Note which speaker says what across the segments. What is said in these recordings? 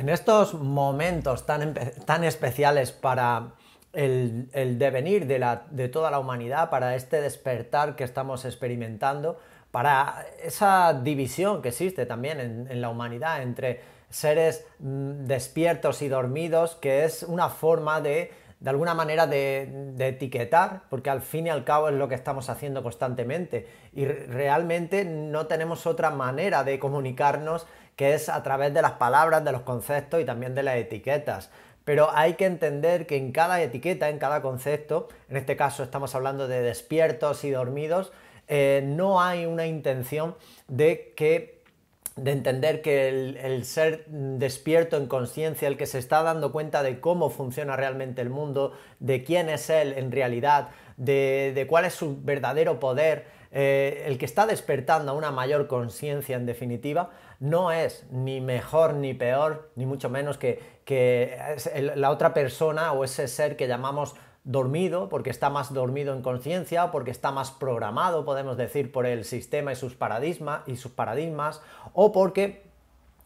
Speaker 1: en estos momentos tan, especiales para el, devenir de, la, de toda la humanidad, para este despertar que estamos experimentando, para esa división que existe también en, la humanidad entre seres mm, despiertos y dormidos, que es una forma de, de alguna manera, de, etiquetar, porque al fin y al cabo es lo que estamos haciendo constantemente. Y realmente no tenemos otra manera de comunicarnos que es a través de las palabras, de los conceptos y también de las etiquetas. Pero hay que entender que en cada etiqueta, en cada concepto, en este caso estamos hablando de despiertos y dormidos, eh, no hay una intención de que de entender que el, ser despierto en conciencia, el que se está dando cuenta de cómo funciona realmente el mundo, de quién es él en realidad, de, cuál es su verdadero poder, eh, el que está despertando a una mayor conciencia en definitiva, no es ni mejor ni peor, ni mucho menos que, la otra persona o ese ser que llamamos dormido, porque está más dormido en conciencia, o porque está más programado, podemos decir, por el sistema y sus, paradigmas y sus paradigmas, o porque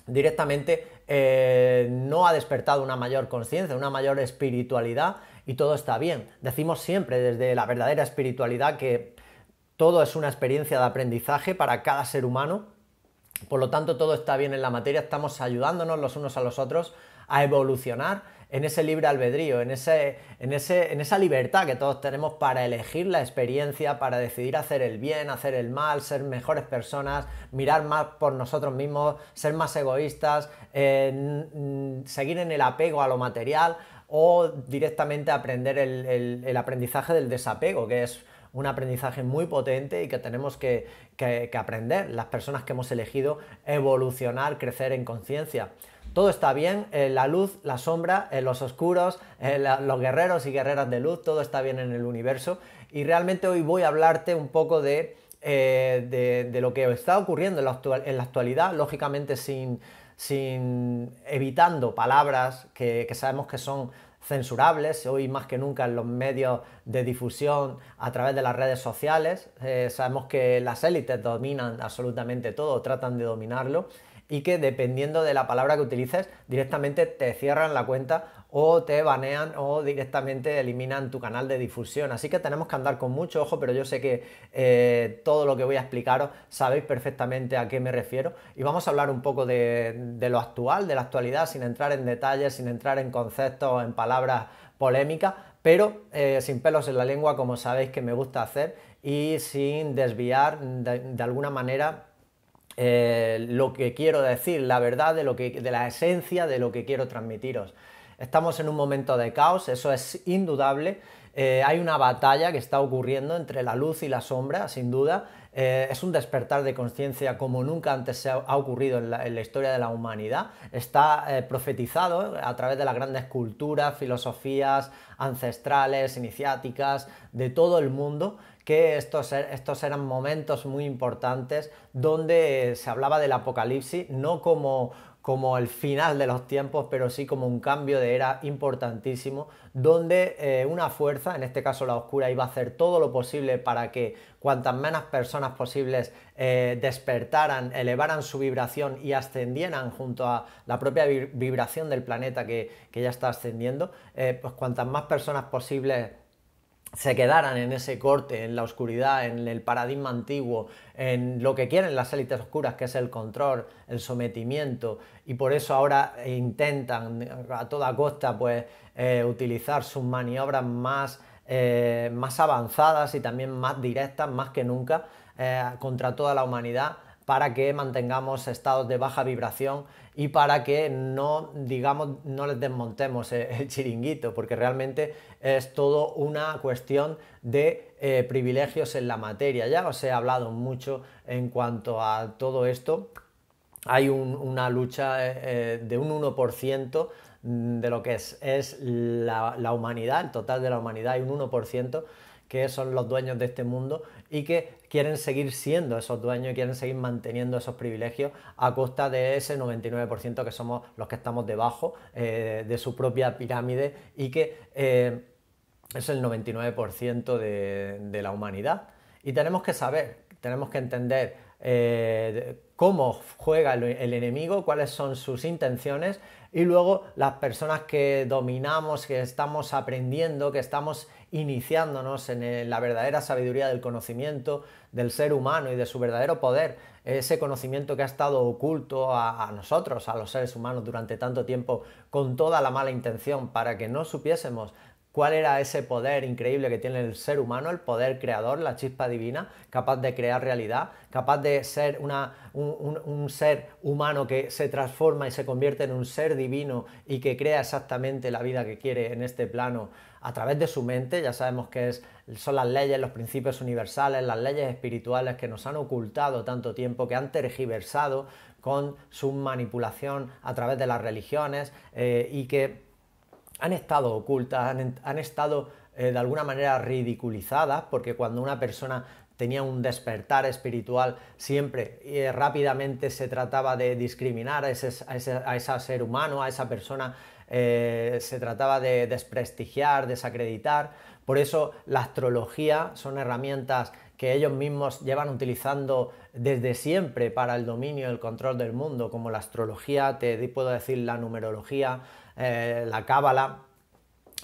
Speaker 1: directamente eh, no ha despertado una mayor conciencia, una mayor espiritualidad y todo está bien. Decimos siempre desde la verdadera espiritualidad que todo es una experiencia de aprendizaje para cada ser humano por lo tanto, todo está bien en la materia, estamos ayudándonos los unos a los otros a evolucionar en ese libre albedrío, en, ese, en, esa libertad que todos tenemos para elegir la experiencia, para decidir hacer el bien, hacer el mal, ser mejores personas, mirar más por nosotros mismos, ser más egoístas, eh, seguir en el apego a lo material o directamente aprender el, el aprendizaje del desapego, que es un aprendizaje muy potente y que tenemos que, aprender, las personas que hemos elegido evolucionar, crecer en conciencia todo está bien, eh, la luz, la sombra, eh, los oscuros, eh, los guerreros y guerreras de luz, todo está bien en el universo. Y realmente hoy voy a hablarte un poco de, de, lo que está ocurriendo en la, actualidad, lógicamente sin, sin evitando palabras que sabemos que son censurables, hoy más que nunca en los medios de difusión a través de las redes sociales. Eh, sabemos que las élites dominan absolutamente todo, tratan de dominarlo y que dependiendo de la palabra que utilices, directamente te cierran la cuenta o te banean o directamente eliminan tu canal de difusión. Así que tenemos que andar con mucho ojo, pero yo sé que eh, todo lo que voy a explicaros sabéis perfectamente a qué me refiero. Y vamos a hablar un poco de, lo actual, de la actualidad, sin entrar en detalles, sin entrar en conceptos, en palabras polémicas, pero eh, sin pelos en la lengua, como sabéis que me gusta hacer, y sin desviar de, alguna manera eh, lo que quiero decir, la verdad de, lo que, de la esencia de lo que quiero transmitiros. Estamos en un momento de caos, eso es indudable. Eh, hay una batalla que está ocurriendo entre la luz y la sombra, sin duda. Eh, es un despertar de conciencia como nunca antes se ha, ocurrido en la, historia de la humanidad. Está eh, profetizado a través de las grandes culturas, filosofías ancestrales, iniciáticas, de todo el mundo que estos, er, estos, eran momentos muy importantes donde se hablaba del apocalipsis no como, como el final de los tiempos, pero sí como un cambio de era importantísimo, donde eh, una fuerza, en este caso la oscura, iba a hacer todo lo posible para que cuantas menos personas posibles eh, despertaran, elevaran su vibración y ascendieran junto a la propia vibración del planeta que, ya está ascendiendo, eh, pues cuantas más personas posibles se quedaran en ese corte, en la oscuridad, en el paradigma antiguo, en lo que quieren las élites oscuras, que es el control, el sometimiento, y por eso ahora intentan a toda costa pues, eh, utilizar sus maniobras más, eh, más avanzadas y también más directas, más que nunca, eh, contra toda la humanidad para que mantengamos estados de baja vibración y para que no, digamos, no les desmontemos e-, el chiringuito, porque realmente es todo una cuestión de eh, privilegios en la materia. Ya os he hablado mucho en cuanto a todo esto. Hay una lucha eh, eh, de un 1% de lo que es, la, la, humanidad, el total de la humanidad, hay un 1% que son los dueños de este mundo y que quieren seguir siendo esos dueños y quieren seguir manteniendo esos privilegios a costa de ese 99% que somos los que estamos debajo eh, de su propia pirámide y que eh, es el 99% de, la humanidad. Y tenemos que saber, tenemos que entender eh, cómo juega el enemigo, cuáles son sus intenciones y luego las personas que dominamos, que estamos aprendiendo, que estamos iniciándonos en eh, la verdadera sabiduría del conocimiento del ser humano y de su verdadero poder, ese conocimiento que ha estado oculto a, nosotros, a los seres humanos durante tanto tiempo, con toda la mala intención para que no supiésemos cuál era ese poder increíble que tiene el ser humano, el poder creador, la chispa divina, capaz de crear realidad, capaz de ser una, un, ser humano que se transforma y se convierte en un ser divino y que crea exactamente la vida que quiere en este plano a través de su mente, ya sabemos que es, son las leyes, los principios universales, las leyes espirituales que nos han ocultado tanto tiempo, que han tergiversado con su manipulación a través de las religiones eh, y que han estado ocultas, han, estado eh, de alguna manera ridiculizadas, porque cuando una persona tenía un despertar espiritual, siempre eh, rápidamente se trataba de discriminar a ese, ser humano, a esa persona, eh, se trataba de desprestigiar, desacreditar. Por eso la astrología son herramientas que ellos mismos llevan utilizando desde siempre para el dominio y el control del mundo, como la astrología, te puedo decir la numerología, eh, la cábala,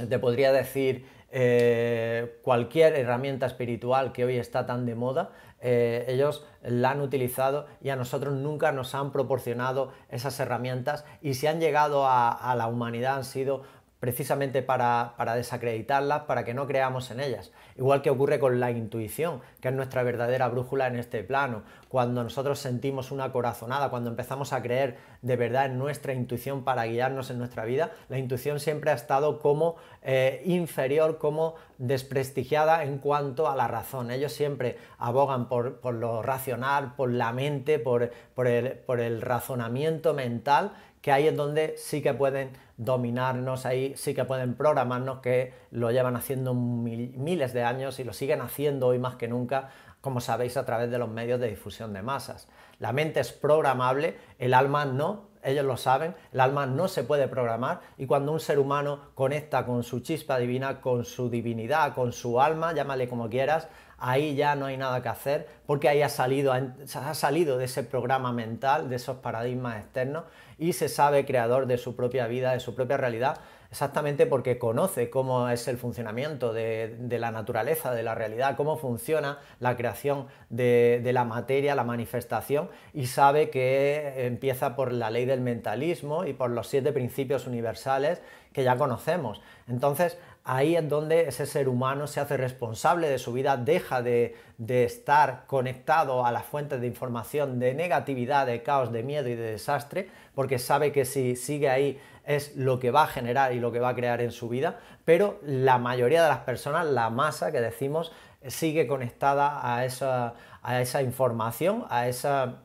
Speaker 1: te podría decir eh, cualquier herramienta espiritual que hoy está tan de moda, eh, ellos la han utilizado y a nosotros nunca nos han proporcionado esas herramientas y si han llegado a, a la humanidad han sido precisamente para, desacreditarlas, para que no creamos en ellas. Igual que ocurre con la intuición, que es nuestra verdadera brújula en este plano. Cuando nosotros sentimos una corazonada, cuando empezamos a creer de verdad en nuestra intuición para guiarnos en nuestra vida, la intuición siempre ha estado como eh, inferior, como desprestigiada en cuanto a la razón. Ellos siempre abogan por, lo racional, por la mente, por el razonamiento mental que ahí es donde sí que pueden dominarnos, ahí sí que pueden programarnos, que lo llevan haciendo miles de años y lo siguen haciendo hoy más que nunca, como sabéis, a través de los medios de difusión de masas. La mente es programable, el alma no, ellos lo saben, el alma no se puede programar y cuando un ser humano conecta con su chispa divina, con su divinidad, con su alma, llámale como quieras, ahí ya no hay nada que hacer porque ahí ha salido, ha salido de ese programa mental, de esos paradigmas externos y se sabe creador de su propia vida, de su propia realidad exactamente porque conoce cómo es el funcionamiento de, la naturaleza, de la realidad, cómo funciona la creación de, la materia, la manifestación, y sabe que empieza por la ley del mentalismo y por los siete principios universales que ya conocemos. Entonces, ahí es donde ese ser humano se hace responsable de su vida, deja de estar conectado a las fuentes de información de negatividad, de caos, de miedo y de desastre, porque sabe que si sigue ahí es lo que va a generar y lo que va a crear en su vida, pero la mayoría de las personas, la masa que decimos, sigue conectada a esa, a esa información, a, esa,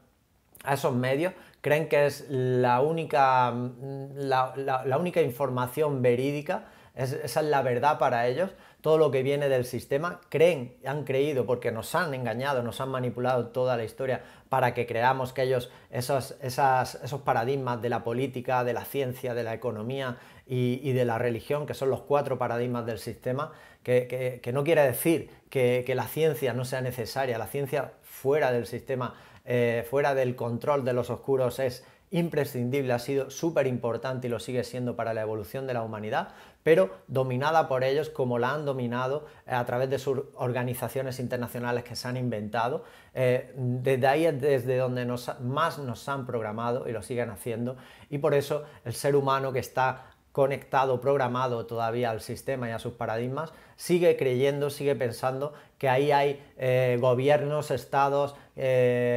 Speaker 1: a esos medios creen que es la única, mm, la, la única información verídica es, esa es la verdad para ellos, todo lo que viene del sistema, creen, han creído, porque nos han engañado, nos han manipulado toda la historia para que creamos que ellos, esos, paradigmas de la política, de la ciencia, de la economía y, de la religión, que son los cuatro paradigmas del sistema, que, no quiere decir que, la ciencia no sea necesaria, la ciencia fuera del sistema, eh, fuera del control de los oscuros es imprescindible, ha sido súper importante y lo sigue siendo para la evolución de la humanidad, pero dominada por ellos como la han dominado eh, a través de sus organizaciones internacionales que se han inventado. Eh, desde ahí es desde donde más nos han programado y lo siguen haciendo y por eso el ser humano que está conectado, programado todavía al sistema y a sus paradigmas, sigue creyendo, sigue pensando que ahí hay eh, gobiernos, estados,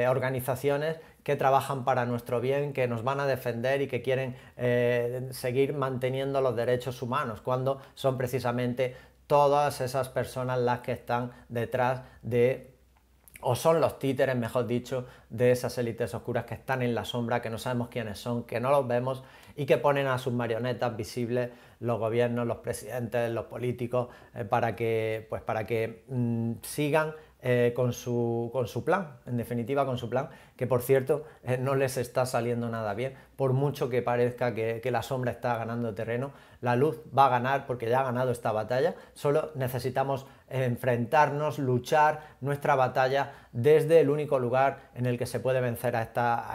Speaker 1: organizaciones que trabajan para nuestro bien, que nos van a defender y que quieren eh, seguir manteniendo los derechos humanos, cuando son precisamente todas esas personas las que están detrás de o son los títeres, mejor dicho, de esas élites oscuras que están en la sombra, que no sabemos quiénes son, que no los vemos y que ponen a sus marionetas visibles los gobiernos, los presidentes, los políticos, eh, para que, pues, para que mm, sigan eh, con, su, con, su, plan, en definitiva con su plan, que por cierto eh, no les está saliendo nada bien, por mucho que parezca que, la sombra está ganando terreno, la luz va a ganar porque ya ha ganado esta batalla, solo necesitamos enfrentarnos, luchar nuestra batalla desde el único lugar en el que se puede vencer a,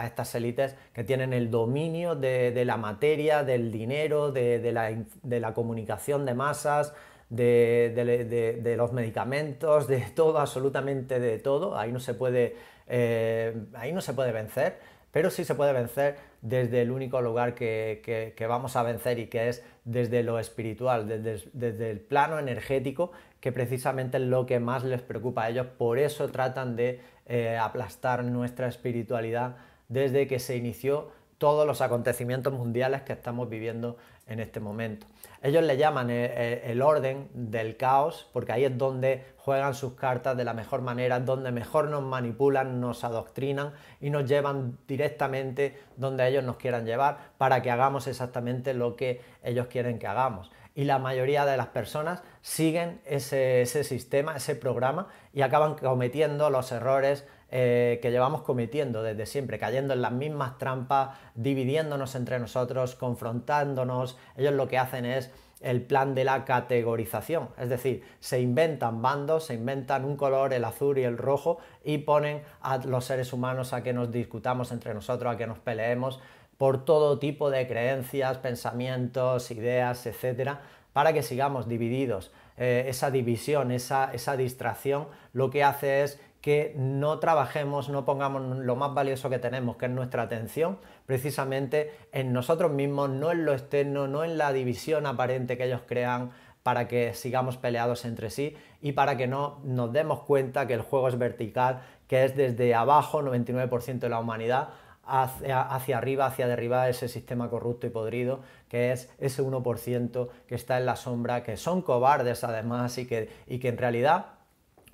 Speaker 1: estas élites que tienen el dominio de, la materia, del dinero, de, la, de la comunicación de masas, de, los medicamentos, de todo, absolutamente de todo. Ahí no se puede, eh, ahí no se puede vencer, pero sí se puede vencer desde el único lugar que, vamos a vencer y que es desde lo espiritual, desde, el plano energético, que precisamente es lo que más les preocupa a ellos. Por eso tratan de eh, aplastar nuestra espiritualidad desde que se inició todos los acontecimientos mundiales que estamos viviendo en este momento. Ellos le llaman eh, eh, el, orden del caos porque ahí es donde juegan sus cartas de la mejor manera, donde mejor nos manipulan, nos adoctrinan y nos llevan directamente donde ellos nos quieran llevar para que hagamos exactamente lo que ellos quieren que hagamos. Y la mayoría de las personas siguen ese sistema, ese programa y acaban cometiendo los errores eh, que llevamos cometiendo desde siempre, cayendo en las mismas trampas, dividiéndonos entre nosotros, confrontándonos. Ellos lo que hacen es el plan de la categorización, es decir, se inventan bandos, se inventan un color, el azul y el rojo, y ponen a los seres humanos a que nos discutamos entre nosotros, a que nos peleemos por todo tipo de creencias, pensamientos, ideas, etcétera, para que sigamos divididos. Eh, esa división, esa, esa distracción, lo que hace es que no trabajemos, no pongamos lo más valioso que tenemos, que es nuestra atención, precisamente en nosotros mismos, no en lo externo, no en la división aparente que ellos crean para que sigamos peleados entre sí y para que no nos demos cuenta que el juego es vertical, que es desde abajo, 99% de la humanidad, hacia, arriba, hacia derriba ese sistema corrupto y podrido, que es ese 1% que está en la sombra, que son cobardes además y que, y que en realidad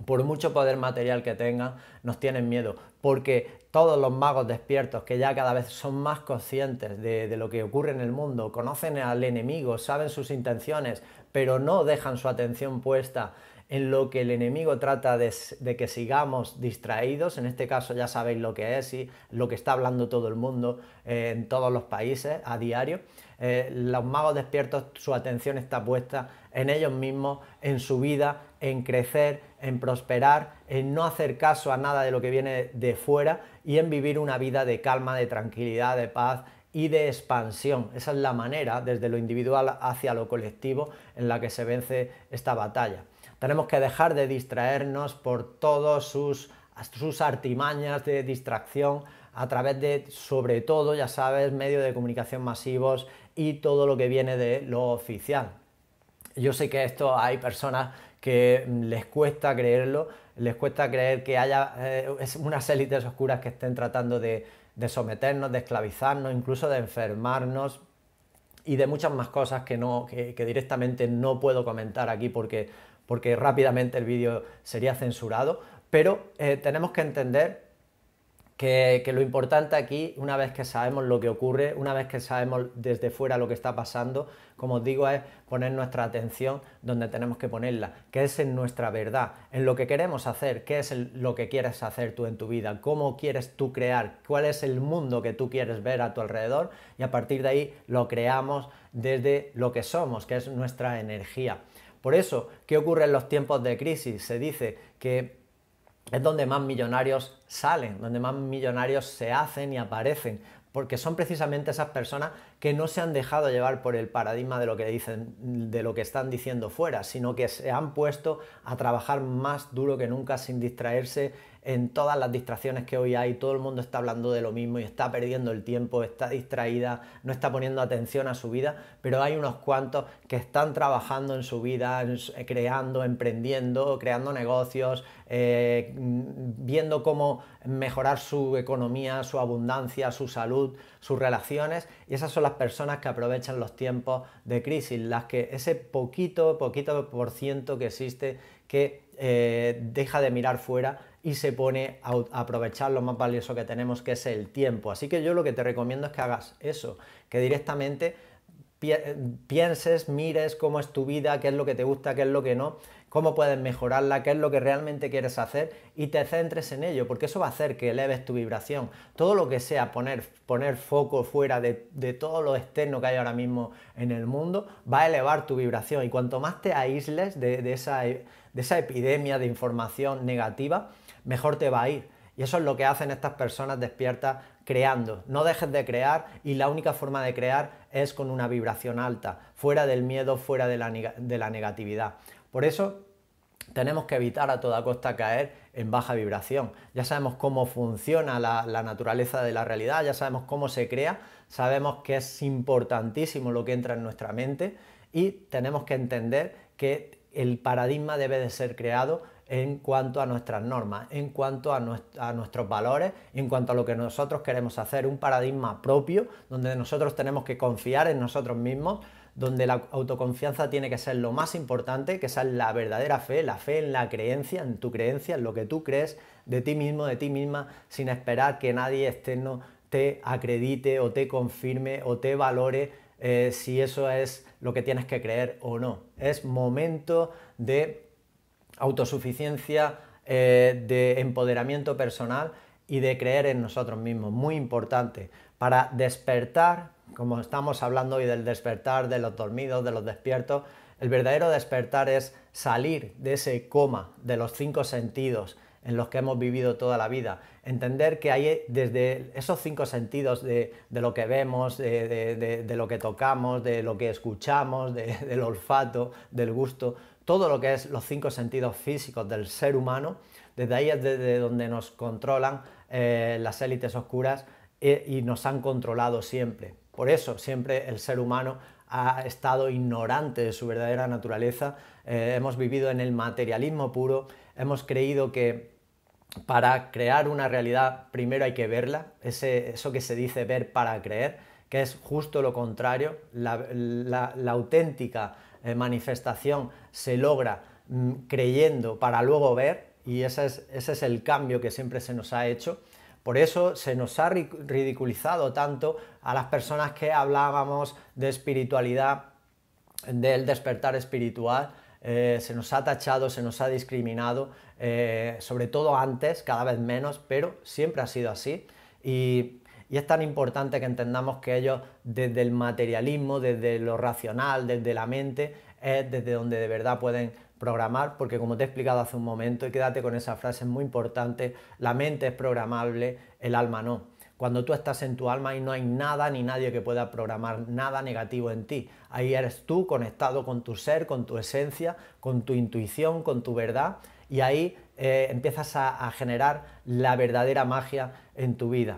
Speaker 1: por mucho poder material que tengan, nos tienen miedo, porque todos los magos despiertos, que ya cada vez son más conscientes de, de, lo que ocurre en el mundo, conocen al enemigo, saben sus intenciones, pero no dejan su atención puesta en lo que el enemigo trata de, que sigamos distraídos, en este caso ya sabéis lo que es y lo que está hablando todo el mundo eh, en todos los países a diario, eh, los magos despiertos, su atención está puesta en ellos mismos, en su vida, en crecer, en prosperar, en no hacer caso a nada de lo que viene de fuera y en vivir una vida de calma, de tranquilidad, de paz y de expansión. Esa es la manera, desde lo individual hacia lo colectivo, en la que se vence esta batalla. Tenemos que dejar de distraernos por todos sus, sus artimañas de distracción a través de, sobre todo, ya sabes, medios de comunicación masivos y todo lo que viene de lo oficial. Yo sé que esto hay personas que mm, les cuesta creerlo, les cuesta creer que haya eh, unas élites oscuras que estén tratando de, someternos, de esclavizarnos, incluso de enfermarnos y de muchas más cosas que, no, que directamente no puedo comentar aquí porque porque rápidamente el vídeo sería censurado, pero eh, tenemos que entender que, lo importante aquí, una vez que sabemos lo que ocurre, una vez que sabemos desde fuera lo que está pasando, como os digo, es poner nuestra atención donde tenemos que ponerla, que es en nuestra verdad, en lo que queremos hacer, qué es lo que quieres hacer tú en tu vida, cómo quieres tú crear, cuál es el mundo que tú quieres ver a tu alrededor y a partir de ahí lo creamos desde lo que somos, que es nuestra energía. Por eso, ¿qué ocurre en los tiempos de crisis? Se dice que es donde más millonarios salen, donde más millonarios se hacen y aparecen, porque son precisamente esas personas que no se han dejado llevar por el paradigma de lo que dicen, de lo que están diciendo fuera, sino que se han puesto a trabajar más duro que nunca sin distraerse en todas las distracciones que hoy hay, todo el mundo está hablando de lo mismo y está perdiendo el tiempo, está distraída, no está poniendo atención a su vida, pero hay unos cuantos que están trabajando en su vida, eh, creando, emprendiendo, creando negocios, eh, mm, viendo cómo mejorar su economía, su abundancia, su salud, sus relaciones, y esas son las personas que aprovechan los tiempos de crisis, las que ese poquito, poquito por ciento que existe, que eh, deja de mirar fuera y se pone a aprovechar lo más valioso que tenemos, que es el tiempo. Así que yo lo que te recomiendo es que hagas eso, que directamente pienses, mires cómo es tu vida, qué es lo que te gusta, qué es lo que no, cómo puedes mejorarla, qué es lo que realmente quieres hacer y te centres en ello, porque eso va a hacer que eleves tu vibración. Todo lo que sea poner, poner foco fuera de, de todo lo externo que hay ahora mismo en el mundo, va a elevar tu vibración y cuanto más te aísles de, de esa de esa epidemia de información negativa, mejor te va a ir. Y eso es lo que hacen estas personas despiertas creando. No dejes de crear y la única forma de crear es con una vibración alta, fuera del miedo, fuera de la, negatividad. Por eso tenemos que evitar a toda costa caer en baja vibración. Ya sabemos cómo funciona la, la, naturaleza de la realidad, ya sabemos cómo se crea, sabemos que es importantísimo lo que entra en nuestra mente y tenemos que entender que el paradigma debe de ser creado en cuanto a nuestras normas, en cuanto a, nuestros valores, en cuanto a lo que nosotros queremos hacer, un paradigma propio donde nosotros tenemos que confiar en nosotros mismos, donde la autoconfianza tiene que ser lo más importante, que sea la verdadera fe, la fe en la creencia, en tu creencia, en lo que tú crees de ti mismo, de ti misma, sin esperar que nadie externo te acredite o te confirme o te valore eh, si eso es lo que tienes que creer o no. Es momento de autosuficiencia, eh, de empoderamiento personal y de creer en nosotros mismos, muy importante, para despertar, como estamos hablando hoy del despertar, de los dormidos, de los despiertos, el verdadero despertar es salir de ese coma, de los cinco sentidos, en los que hemos vivido toda la vida. Entender que hay eh, desde esos cinco sentidos de, lo que vemos, de, lo que tocamos, de lo que escuchamos, del olfato, del gusto, todo lo que es los cinco sentidos físicos del ser humano, desde ahí es desde donde nos controlan eh, las élites oscuras eh, y nos han controlado siempre. Por eso siempre el ser humano ha estado ignorante de su verdadera naturaleza, hemos vivido en el materialismo puro, hemos creído que para crear una realidad primero hay que verla, ese, eso que se dice ver para creer, que es justo lo contrario, la, la, auténtica eh, manifestación se logra mm, creyendo para luego ver y ese es, ese es el cambio que siempre se nos ha hecho. Por eso se nos ha ridiculizado tanto a las personas que hablábamos de espiritualidad, del despertar espiritual, eh, se nos ha tachado, se nos ha discriminado, eh, sobre todo antes, cada vez menos, pero siempre ha sido así. Y, y es tan importante que entendamos que ellos, desde el materialismo, desde lo racional, desde la mente, es desde donde de verdad pueden programar, porque como te he explicado hace un momento, y quédate con esa frase, es muy importante, la mente es programable, el alma no cuando tú estás en tu alma y no hay nada ni nadie que pueda programar nada negativo en ti. Ahí eres tú conectado con tu ser, con tu esencia, con tu intuición, con tu verdad y ahí eh, empiezas a, generar la verdadera magia en tu vida.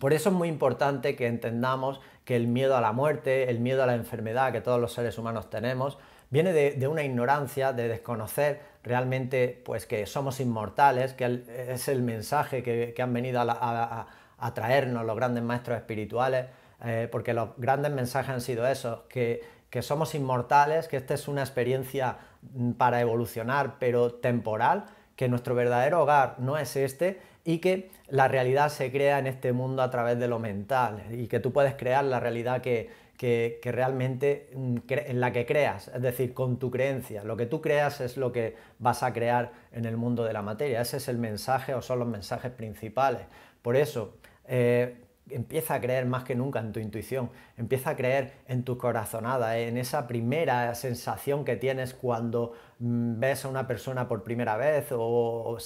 Speaker 1: Por eso es muy importante que entendamos que el miedo a la muerte, el miedo a la enfermedad que todos los seres humanos tenemos, viene de, una ignorancia, de desconocer realmente pues que somos inmortales, que es el mensaje que, han venido a, la, a, atraernos los grandes maestros espirituales, eh, porque los grandes mensajes han sido esos, que, que somos inmortales, que esta es una experiencia mm, para evolucionar, pero temporal, que nuestro verdadero hogar no es este y que la realidad se crea en este mundo a través de lo mental y que tú puedes crear la realidad que, que, que, realmente mm, en la que creas, es decir, con tu creencia. Lo que tú creas es lo que vas a crear en el mundo de la materia. Ese es el mensaje o son los mensajes principales. Por eso, eh, empieza a creer más que nunca en tu intuición, empieza a creer en tu corazonada, en esa primera sensación que tienes cuando mm, ves a una persona por primera vez o,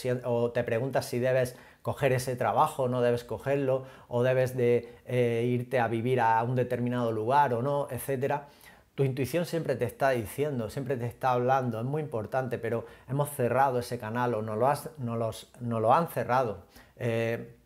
Speaker 1: te preguntas si debes coger ese trabajo, no debes cogerlo, o debes de eh, irte a vivir a un determinado lugar o no, etcétera. Tu intuición siempre te está diciendo, siempre te está hablando, es muy importante, pero hemos cerrado ese canal o no lo, has, no los, no lo han cerrado. Eh,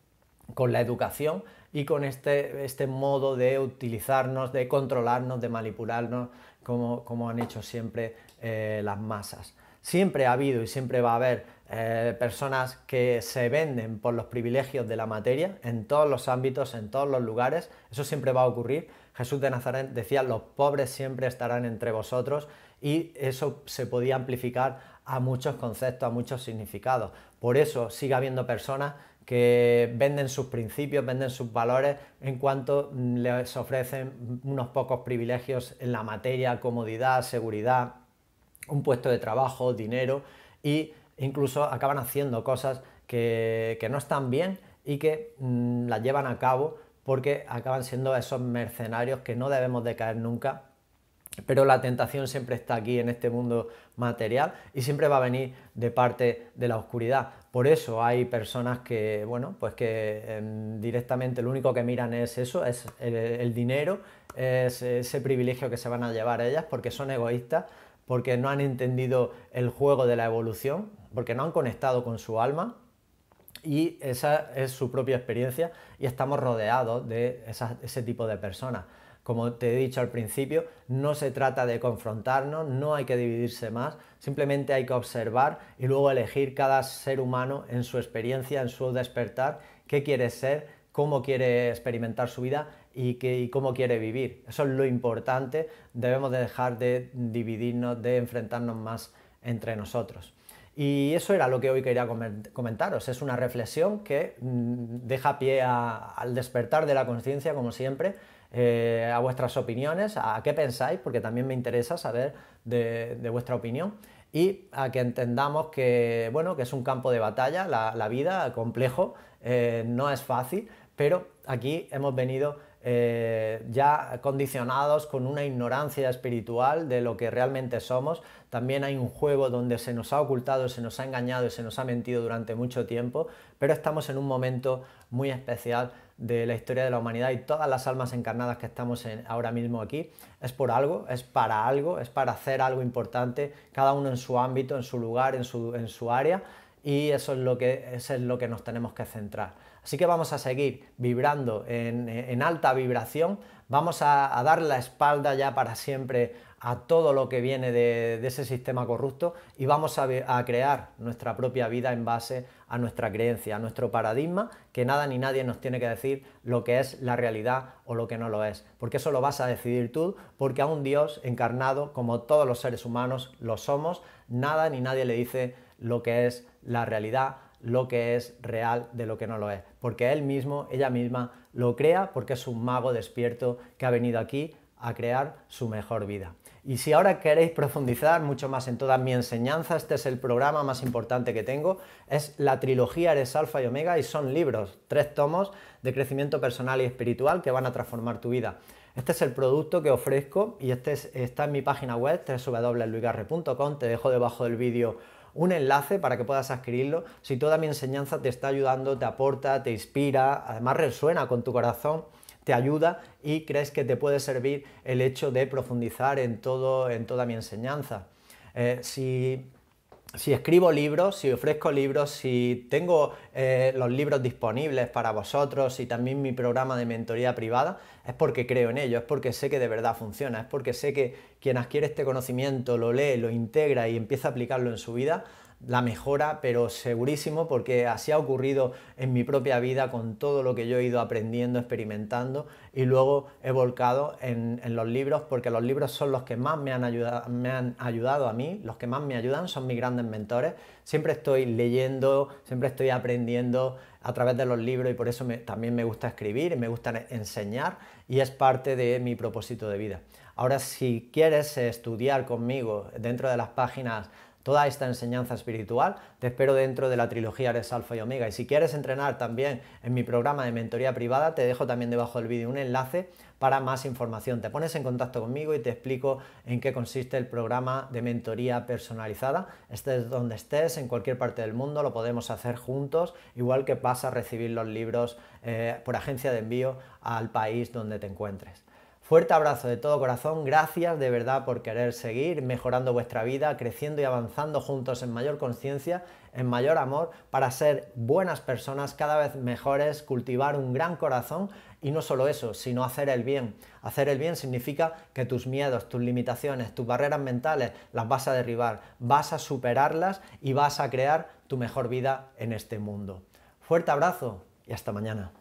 Speaker 1: con la educación y con este, este modo de utilizarnos, de controlarnos, de manipularnos, como, como han hecho siempre eh, las masas. Siempre ha habido y siempre va a haber eh, personas que se venden por los privilegios de la materia en todos los ámbitos, en todos los lugares. Eso siempre va a ocurrir. Jesús de Nazaret decía, los pobres siempre estarán entre vosotros y eso se podía amplificar a muchos conceptos, a muchos significados. Por eso sigue habiendo personas que venden sus principios, venden sus valores en cuanto mm, les ofrecen unos pocos privilegios en la materia, comodidad, seguridad, un puesto de trabajo, dinero e incluso acaban haciendo cosas que, no están bien y que mm, las llevan a cabo porque acaban siendo esos mercenarios que no debemos de caer nunca pero la tentación siempre está aquí en este mundo material y siempre va a venir de parte de la oscuridad. Por eso hay personas que, bueno, pues que em, directamente lo único que miran es eso, es eh, el, dinero, es ese privilegio que se van a llevar ellas porque son egoístas, porque no han entendido el juego de la evolución, porque no han conectado con su alma y esa es su propia experiencia y estamos rodeados de ese tipo de personas. Como te he dicho al principio, no se trata de confrontarnos, no hay que dividirse más, simplemente hay que observar y luego elegir cada ser humano en su experiencia, en su despertar, qué quiere ser, cómo quiere experimentar su vida y, y, cómo quiere vivir. Eso es lo importante, debemos de dejar de dividirnos, de enfrentarnos más entre nosotros. Y eso era lo que hoy quería comentaros. Es una reflexión que mm, deja pie al despertar de la conciencia, como siempre, eh, a vuestras opiniones, a qué pensáis, porque también me interesa saber de, vuestra opinión y a que entendamos que, bueno, que es un campo de batalla, la, vida, complejo, eh, no es fácil, pero aquí hemos venido eh, ya condicionados con una ignorancia espiritual de lo que realmente somos. También hay un juego donde se nos ha ocultado, se nos ha engañado y se nos ha mentido durante mucho tiempo, pero estamos en un momento muy especial de la historia de la humanidad y todas las almas encarnadas que estamos ahora mismo aquí, es por algo, es para algo, es para hacer algo importante, cada uno en su ámbito, en su lugar, en su, área, y eso es, lo que, es lo que nos tenemos que centrar. Así que vamos a seguir vibrando en alta vibración vamos a, dar la espalda ya para siempre a todo lo que viene de, ese sistema corrupto y vamos a, a, crear nuestra propia vida en base a nuestra creencia, a nuestro paradigma, que nada ni nadie nos tiene que decir lo que es la realidad o lo que no lo es, porque eso lo vas a decidir tú, porque a un Dios encarnado, como todos los seres humanos lo somos, nada ni nadie le dice lo que es la realidad, lo que es real de lo que no lo es, porque él mismo, ella misma, lo crea porque es un mago despierto que ha venido aquí a crear su mejor vida. Y si ahora queréis profundizar mucho más en toda mi enseñanza, este es el programa más importante que tengo, es la trilogía Eres Alfa y Omega y son libros, tres tomos de crecimiento personal y espiritual que van a transformar tu vida. Este es el producto que ofrezco y este está en mi página web www.luigarre.com, te dejo debajo del vídeo un enlace para que puedas adquirirlo. Si toda mi enseñanza te está ayudando, te aporta, te inspira, además resuena con tu corazón, te ayuda y crees que te puede servir el hecho de profundizar en, todo, en toda mi enseñanza. Eh, si si escribo libros, si ofrezco libros, si tengo eh, los libros disponibles para vosotros y también mi programa de mentoría privada, es porque creo en ello, es porque sé que de verdad funciona, es porque sé que quien adquiere este conocimiento, lo lee, lo integra y empieza a aplicarlo en su vida, la mejora, pero segurísimo, porque así ha ocurrido en mi propia vida con todo lo que yo he ido aprendiendo, experimentando y luego he volcado en, los libros, porque los libros son los que más me han, ayudado, me han ayudado a mí, los que más me ayudan, son mis grandes mentores. Siempre estoy leyendo, siempre estoy aprendiendo a través de los libros y por eso también me gusta escribir y me gusta enseñar y es parte de mi propósito de vida. Ahora, si quieres estudiar conmigo dentro de las páginas toda esta enseñanza espiritual. Te espero dentro de la trilogía de Alfa y Omega. Y si quieres entrenar también en mi programa de mentoría privada, te dejo también debajo del vídeo un enlace para más información. Te pones en contacto conmigo y te explico en qué consiste el programa de mentoría personalizada. Estés donde estés, en cualquier parte del mundo, lo podemos hacer juntos, igual que vas a recibir los libros eh, por agencia de envío al país donde te encuentres. Fuerte abrazo de todo corazón, gracias de verdad por querer seguir mejorando vuestra vida, creciendo y avanzando juntos en mayor conciencia, en mayor amor, para ser buenas personas, cada vez mejores, cultivar un gran corazón y no solo eso, sino hacer el bien. Hacer el bien significa que tus miedos, tus limitaciones, tus barreras mentales las vas a derribar, vas a superarlas y vas a crear tu mejor vida en este mundo. Fuerte abrazo y hasta mañana.